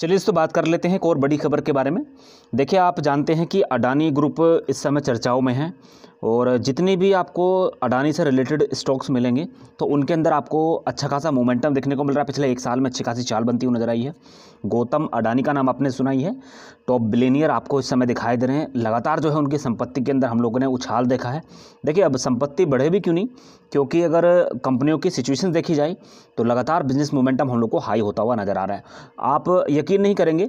चलिए तो बात कर लेते हैं एक और बड़ी खबर के बारे में देखिए आप जानते हैं कि अडानी ग्रुप इस समय चर्चाओं में है और जितनी भी आपको अडानी से रिलेटेड स्टॉक्स मिलेंगे तो उनके अंदर आपको अच्छा खासा मोमेंटम देखने को मिल रहा है पिछले एक साल में अच्छी खासी चाल बनती हुई नजर आई है गौतम अडानी का नाम आपने सुना ही है टॉप बिलेनियर आपको इस समय दिखाई दे रहे हैं लगातार जो है उनकी संपत्ति के अंदर हम लोगों ने उछाल देखा है देखिए अब संपत्ति बढ़े भी क्यों नहीं क्योंकि अगर कंपनियों की सिचुएशन देखी जाए तो लगातार बिजनेस मोमेंटम हम लोग को हाई होता हुआ नज़र आ रहा है आप यकीन नहीं करेंगे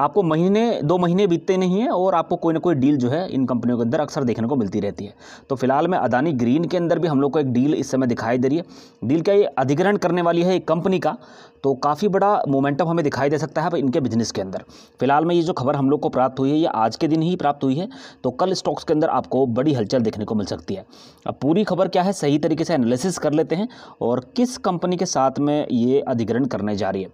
आपको महीने दो महीने बीतते नहीं हैं और आपको कोई ना कोई डील जो है इन कंपनियों के अंदर अक्सर देखने को मिलती रहती है है तो फिलहाल में अदानी ग्रीन के अंदर भी हम लोग को एक डील इस समय दिखाई दे रही है डील का ये अधिग्रहण करने वाली है एक कंपनी का तो काफ़ी बड़ा मोमेंटम हमें दिखाई दे सकता है इनके बिजनेस के अंदर फिलहाल में ये जो खबर हम लोग को प्राप्त हुई है ये आज के दिन ही प्राप्त हुई है तो कल स्टॉक्स के अंदर आपको बड़ी हलचल देखने को मिल सकती है अब पूरी खबर क्या है सही तरीके से एनालिसिस कर लेते हैं और किस कंपनी के साथ में ये अधिग्रहण करने जा रही है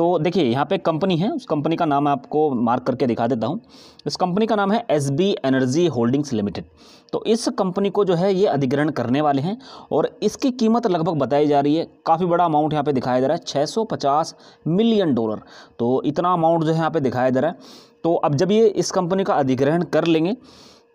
तो देखिए यहाँ पे कंपनी है उस कंपनी का नाम आपको मार्क करके दिखा देता हूँ इस कंपनी का नाम है S B energy holdings limited तो इस कंपनी को जो है ये अधिग्रहण करने वाले हैं और इसकी कीमत लगभग बताई जा रही है काफ़ी बड़ा अमाउंट यहाँ पर दिखाया जा रहा है छः मिलियन डॉलर तो इतना अमाउंट जो है यहाँ पर दिखाया जा रहा है तो अब जब ये इस कंपनी का अधिग्रहण कर लेंगे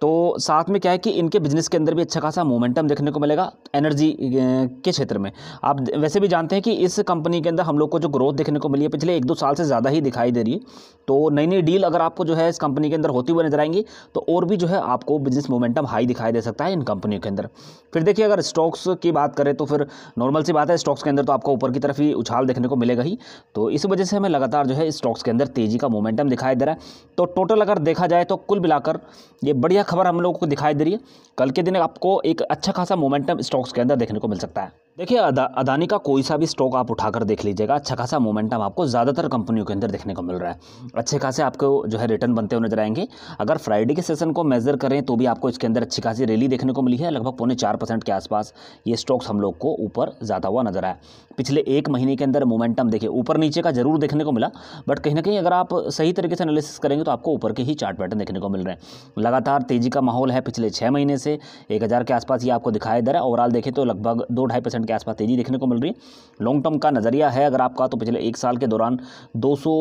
तो साथ में क्या है कि इनके बिज़नेस के अंदर भी अच्छा खासा मोमेंटम देखने को मिलेगा एनर्जी के क्षेत्र में आप वैसे भी जानते हैं कि इस कंपनी के अंदर हम लोग को जो ग्रोथ देखने को मिली है पिछले एक दो साल से ज़्यादा ही दिखाई दे रही है तो नई नई डील अगर आपको जो है इस कंपनी के अंदर होती हुई नजर आएंगी तो और भी जो है आपको बिज़नेस मोमेंटम हाई दिखाई दे सकता है इन कंपनियों के अंदर फिर देखिए अगर स्टॉक्स की बात करें तो फिर नॉर्मल सी बात है स्टॉक्स के अंदर तो आपको ऊपर की तरफ ही उछाल देखने को मिलेगा ही तो इस वजह से हमें लगातार जो है स्टॉक्स के अंदर तेज़ी का मोमेंटम दिखाई दे रहा है तो टोटल अगर देखा जाए तो कुल मिलाकर ये बढ़िया खबर हम लोगों को दिखाई दे रही है कल के दिन आपको एक अच्छा खासा मोमेंटम स्टॉक्स के अंदर देखने को मिल सकता है देखिए अदा, अदानी का कोई सा भी स्टॉक आप उठाकर देख लीजिएगा अच्छा खासा मोमेंटम आपको ज़्यादातर कंपनियों के अंदर देखने को मिल रहा है अच्छे खासे आपको जो है रिटर्न बनते हुए नजर आएंगे अगर फ्राइडे के सेशन को मेजर करें तो भी आपको इसके अंदर अच्छी खासी रैली देखने को मिली है लगभग पौने चार परसेंट के आसपास ये स्टॉक्स हम लोग को ऊपर ज़्यादा हुआ नजर आया पिछले एक महीने के अंदर मोमेंटम देखिए ऊपर नीचे का जरूर देखने को मिला बट कहीं ना कहीं अगर आप सही तरीके से एनालिसिस करेंगे तो आपको ऊपर के ही चार्ट पैटर्न देखने को मिल रहे हैं लगातार तेजी का माहौल है पिछले छः महीने से एक के आसपास ये आपको दिखाई दे रहा है ओवरऑल देखें तो लगभग दो ढाई के आसपास तेज़ी देखने को मिल रही है लॉन्ग टर्म का नज़रिया है अगर आपका तो पिछले एक साल के दौरान दो सौ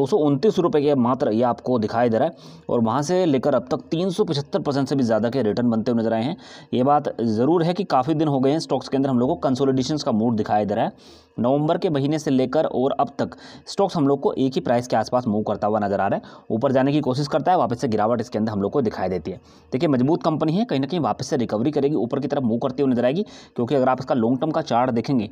दो सौ उनतीस रुपये के मात्र ये आपको दिखाई दे रहा है और वहाँ से लेकर अब तक तीन सौ पचहत्तर परसेंट से भी ज़्यादा के रिटर्न बनते हुए नजर आए हैं ये बात ज़रूर है कि काफ़ी दिन हो गए हैं स्टॉक्स के अंदर हम लोग को कंसोलिडेशन का मूड दिखाई दे रहा है नवंबर के महीने से लेकर और अब तक स्टॉक्स हम लोग को एक ही प्राइस के आसपास मूव करता हुआ नजर आ रहा है ऊपर जाने की कोशिश करता है वापस से गिरावट इसके अंदर हम लोग को दिखाई देती है देखिए मजबूत कंपनी है कहीं ना कहीं वापस से रिकवरी करेगी ऊपर की तरफ मूव करती हुई नजर आएगी क्योंकि अगर आप इसका लॉन्ग टर्म का चार्ट देखेंगे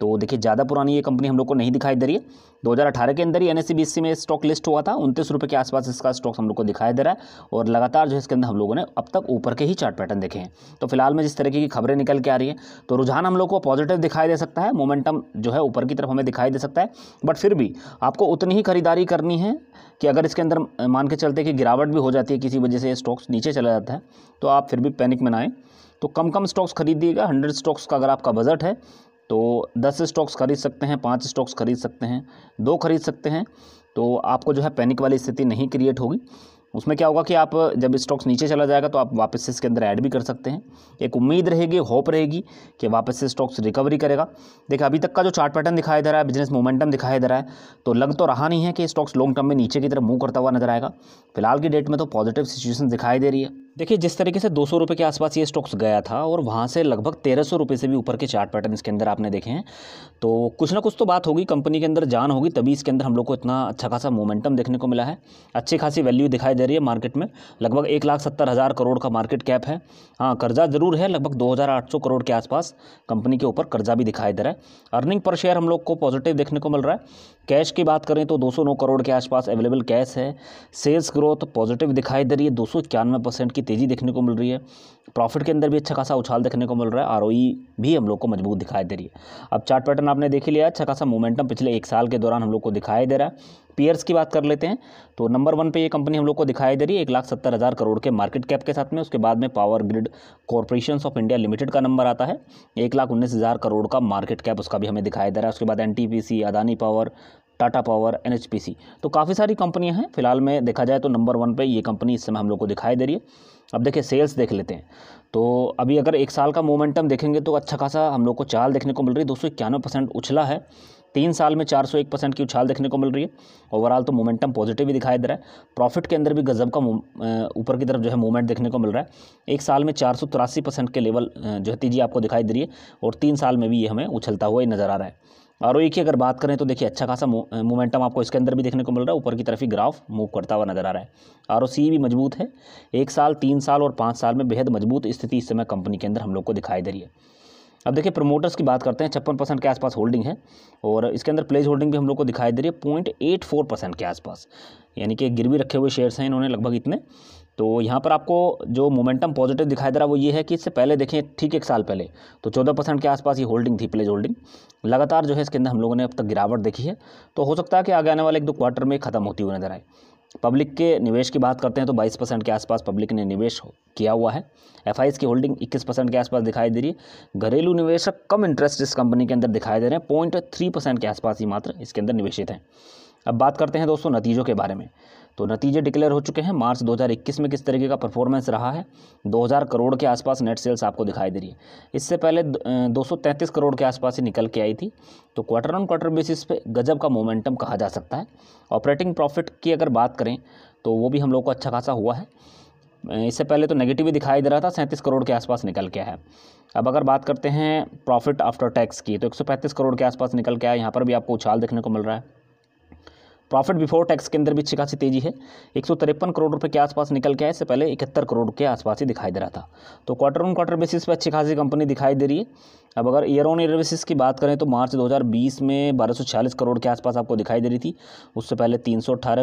तो देखिए ज़्यादा पुरानी ये कंपनी हम लोग को नहीं दिखाई दे रही है दो के अंदर ही एन e में स्टॉक लिस्ट हुआ था उनतीस रुपये के आसपास इसका स्टॉक हम लोग को दिखाई दे रहा है और लगातार जो इसके अंदर हम लोगों ने अब तक ऊपर के ही चार्ट पैटर्न देखे हैं तो फिलहाल में जिस तरीके की खबरें निकल के आ रही है तो रुझान हम लोग को पॉजिटिव दिखाई दे सकता है मोमेंटम जो है ऊपर की तरफ हमें दिखाई दे सकता है बट फिर भी आपको उतनी ही खरीदारी करनी है कि अगर इसके अंदर मान के चलते कि गिरावट भी हो जाती है किसी वजह से स्टॉक्स नीचे चला जाता है तो आप फिर भी पैनिक में ना आएँ तो कम कम स्टॉक्स खरीदिएगा हंड्रेड स्टॉक्स का अगर आपका बजट है तो दस स्टॉक्स खरीद सकते हैं पाँच स्टॉक्स खरीद सकते हैं दो खरीद सकते हैं तो आपको जो है पैनिक वाली स्थिति नहीं क्रिएट होगी उसमें क्या होगा कि आप जब स्टॉक्स नीचे चला जाएगा तो आप वापस से इसके अंदर ऐड भी कर सकते हैं एक उम्मीद रहेगी होप रहेगी कि वापस से स्टॉक्स रिकवरी करेगा देखिए अभी तक का जो चार्ट पैटर्न दिखाई दे रहा है बिजनेस मोमेंटम दिखाई दे रहा है तो लग तो रहा नहीं है कि स्टॉक्स लॉन्ग टर्म में नीचे की तरफ मूव करता हुआ नजर आएगा फिलहाल की डेट में तो पॉजिटिव सिचुएशन दिखाई दे रही है देखिए जिस तरीके से दो सौ के आसपास ये स्टॉक्स गया था और वहाँ से लगभग तेरह सौ से भी ऊपर के चार्ट पैटर्न इसके अंदर आपने देखे हैं तो कुछ ना कुछ तो बात होगी कंपनी के अंदर जान होगी तभी इसके अंदर हम लोग को इतना अच्छा खासा मोमेंटम देखने को मिला है अच्छी खासी वैल्यू दिखाई दे रही है मार्केट में लगभग एक लाख सत्तर हज़ार करोड़ का मार्केट कैप है हाँ कर्जा ज़रूर है लगभग दो हज़ार आठ सौ करोड़ के आसपास कंपनी के ऊपर कर्जा भी दिखाई दे रहा है अर्निंग पर शेयर हम लोग को पॉजिटिव देखने को मिल रहा है कैश की बात करें तो नौ करोड़ के आसपास अवेलेबल कैश है सेल्स ग्रोथ पॉजिटिव दिखाई दे रही है दो परसेंट की तेज़ी देखने को मिल रही है प्रॉफिट के अंदर भी अच्छा खासा उछाल देखने को मिल रहा है आर भी हम लोग को मजबूत दिखाई दे रही है अब चार्ट पैटर्न आपने देख लिया अच्छा खासा मोमेंटम पिछले एक साल के दौरान हम लोग को दिखाई दे रहा है पीयर्स की बात कर लेते हैं तो नंबर वन पे ये कंपनी हम लोग को दिखाई दे रही है एक लाख सत्तर हज़ार करोड़ के मार्केट कैप के साथ में उसके बाद में power grid corporation of India limited का नंबर आता है एक लाख उन्नीस हज़ार करोड़ का मार्केट कैप उसका भी हमें दिखाई दे रहा है उसके बाद एन अदानी पावर टाटा पावर एन तो काफ़ी सारी कंपनियाँ हैं फिलहाल में देखा जाए तो नंबर वन पर ये कंपनी इस समय हम लोग को दिखाई दे रही है अब देखिए सेल्स देख लेते हैं तो अभी अगर एक साल का मोमेंटम देखेंगे तो अच्छा खासा हम लोग को चाल देखने को मिल रही है दो सौ इक्यानवे परसेंट उछला है तीन साल में चार सौ एक परसेंट की उछाल देखने को मिल रही है ओवरऑल तो मोमेंटम पॉजिटिव ही दिखाई दे रहा है प्रॉफिट के अंदर भी गजब का ऊपर की तरफ जो है मूवमेंट देखने को मिल रहा है एक साल में चार सौ तिरासी परसेंट के लेवल जो है तेजी आपको दिखाई दे रही है और तीन साल में भी ये हमें उछलता हुआ ही नज़र आ रहा है आर की अगर बात करें तो देखिए अच्छा खासा मोमेंटम आपको इसके अंदर भी देखने को मिल रहा है ऊपर की तरफ ही ग्राफ मूव करता हुआ नजर आ रहा है आर भी मजबूत है एक साल तीन साल और पाँच साल में बेहद मजबूत स्थिति इस समय कंपनी के अंदर हम लोग को दिखाई दे रही है अब देखिए प्रमोटर्स की बात करते हैं छप्पन परसेंट के आसपास होल्डिंग है और इसके अंदर प्लेज होल्डिंग भी हम लोग को दिखाई दे रही है पॉइंट एट फोर परसेंट के आसपास यानी कि गिरवी रखे हुए शेयर्स हैं इन्होंने लगभग इतने तो यहाँ पर आपको जो मोमेंटम पॉजिटिव दिखाई दे रहा है वो ये है कि इससे पहले देखें ठीक एक साल पहले तो चौदह परसेंट के आसपास ये होल्डिंग थी प्लेज होल्डिंग लगातार जो है इसके अंदर हम लोगों ने अब तक गिरावट देखी है तो हो सकता है कि आगे आने वाले एक दो क्वार्टर में खत्म होती हुई नजर आए पब्लिक के निवेश की बात करते हैं तो बाईस परसेंट के आसपास पब्लिक ने निवेश किया हुआ है एफ की होल्डिंग इक्कीस परसेंट के आसपास दिखाई दे रही है घरेलू निवेशक कम इंटरेस्ट इस कंपनी के अंदर दिखाई दे रहे हैं पॉइंट थ्री परसेंट के आसपास ही मात्र इसके अंदर निवेशित हैं अब बात करते हैं दोस्तों नतीजों के बारे में तो नतीजे डिक्लेयर हो चुके हैं मार्च 2021 में किस तरीके का परफॉर्मेंस रहा है 2000 करोड़ के आसपास नेट सेल्स आपको दिखाई दे रही है इससे पहले 233 करोड़ के आसपास ही निकल के आई थी तो क्वार्टर ऑन क्वार्टर बेसिस पे गजब का मोमेंटम कहा जा सकता है ऑपरेटिंग प्रॉफिट की अगर बात करें तो वो भी हम लोग को अच्छा खासा हुआ है इससे पहले तो नेगेटिव ही दिखाई दे रहा था सैंतीस करोड़ के आसपास निकल के आया अब अगर बात करते हैं प्रॉफिट आफ्टर टैक्स की तो एक करोड़ के आसपास निकल के आया यहाँ पर भी आपको उछाल देखने को मिल रहा है प्रॉफिट बिफोर टैक्स के अंदर भी अच्छी खासी तेजी है एक सौ तिरपन करोड़ रुपए के आसपास निकल के आए इससे पहले इकहत्तर करोड़ के आसपास ही दिखाई दे रहा था तो क्वार्टर ऑन क्वार्टर बेसिस पे अच्छी खासी कंपनी दिखाई दे रही है अब अगर ईयर ऑन ईयर बेसिस की बात करें तो मार्च 2020 में बारह करोड़ के आसपास आपको दिखाई दे रही थी उससे पहले तीन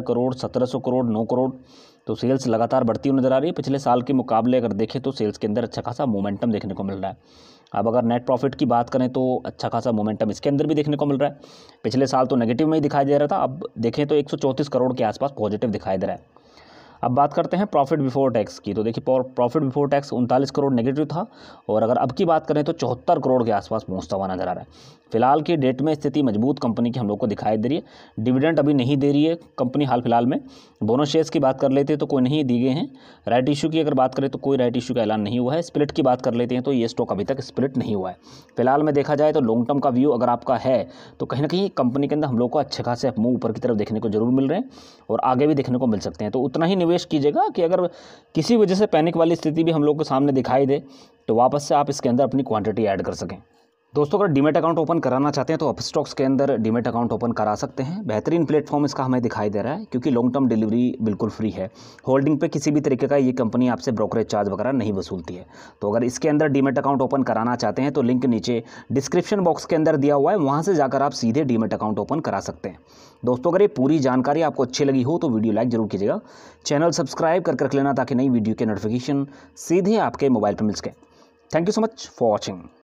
करोड़ सत्रह करोड़ नौ करोड़ तो सेल्स लगातार बढ़ती हुई नजर आ रही है पिछले साल के मुकाबले अगर देखें तो सेल्स के अंदर अच्छा खासा मोमेंटम देखने को मिल रहा है अब अगर नेट प्रॉफिट की बात करें तो अच्छा खासा मोमेंटम इसके अंदर भी देखने को मिल रहा है पिछले साल तो नेगेटिव में ही दिखाई दे रहा था अब देखें तो एक करोड़ के आसपास पॉजिटिव दिखाई दे रहा है अब बात करते हैं प्रॉफिट बिफोर टैक्स की तो देखिए प्रॉफिट बिफोर टैक्स उनतालीस करोड़ नेगेटिव था और अगर अब की बात करें तो चौहत्तर करोड़ के आसपास पहुँचता हुआ नजर आ रहा है फिलहाल की डेट में स्थिति मजबूत कंपनी की हम लोग को दिखाई दे रही है डिविडेंड अभी नहीं दे रही है कंपनी हाल फिलहाल में बोनस शेयर्स की बात कर लेते तो कोई नहीं दिए गए हैं राइट इशू की अगर बात करें तो कोई राइट इशू का ऐलान नहीं हुआ है स्प्लिट की बात कर लेते हैं तो ये स्टॉक अभी तक स्प्लिट नहीं हुआ है फिलहाल में देखा जाए तो लॉन्ग टर्म का व्यू अगर आपका है तो कहीं ना कहीं कंपनी के अंदर हम लोग को अच्छे खासे मुंह ऊपर की तरफ देखने को जरूर मिल रहे हैं और आगे भी देखने को मिल सकते हैं तो उतना ही निवेश रिक्वेस्ट कीजिएगा कि अगर किसी वजह से पैनिक वाली स्थिति भी हम लोग को सामने दिखाई दे तो वापस से आप इसके अंदर अपनी क्वांटिटी ऐड कर सकें दोस्तों अगर डीमेट अकाउंट ओपन कराना चाहते हैं तो अप स्टॉक्स के अंदर डीमेट अकाउंट ओपन करा सकते हैं बेहतरीन प्लेटफॉर्म इसका हमें दिखाई दे रहा है क्योंकि लॉन्ग टर्म डिलीवरी बिल्कुल फ्री है होल्डिंग पे किसी भी तरीके का ये कंपनी आपसे ब्रोकरेज चार्ज वगैरह नहीं वसूलती है तो अगर इसके अंदर डीमेट अकाउंट ओपन कराना चाहते हैं तो लिंक नीचे डिस्क्रिप्शन बॉक्स के अंदर दिया हुआ है वहाँ से जाकर आप सीधे डीमेट अकाउंट ओपन करा सकते हैं दोस्तों अगर ये पूरी जानकारी आपको अच्छी लगी हो तो वीडियो लाइक जरूर कीजिएगा चैनल सब्सक्राइब कर रख लेना ताकि नई वीडियो के नोटिफिकेशन सीधे आपके मोबाइल पर मिल सके thank you so much for watching